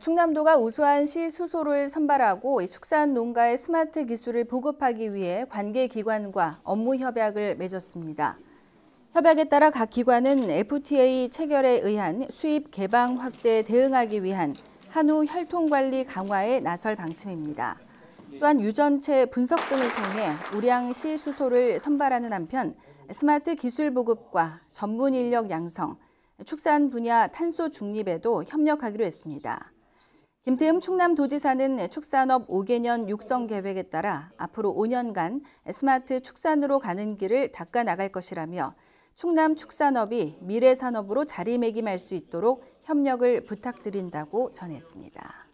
충남도가 우수한 시 수소를 선발하고 축산 농가의 스마트 기술을 보급하기 위해 관계 기관과 업무 협약을 맺었습니다. 협약에 따라 각 기관은 FTA 체결에 의한 수입 개방 확대에 대응하기 위한 한우 혈통 관리 강화에 나설 방침입니다. 또한 유전체 분석 등을 통해 우량 시 수소를 선발하는 한편 스마트 기술 보급과 전문 인력 양성, 축산 분야 탄소 중립에도 협력하기로 했습니다. 김태흠 충남도지사는 축산업 5개년 육성 계획에 따라 앞으로 5년간 스마트 축산으로 가는 길을 닦아 나갈 것이라며 충남 축산업이 미래 산업으로 자리매김할 수 있도록 협력을 부탁드린다고 전했습니다.